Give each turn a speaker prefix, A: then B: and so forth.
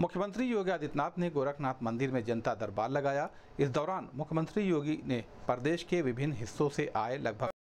A: मुख्यमंत्री योगी आदित्यनाथ ने गोरखनाथ मंदिर में जनता दरबार लगाया इस दौरान मुख्यमंत्री योगी ने प्रदेश के विभिन्न हिस्सों से आए लगभग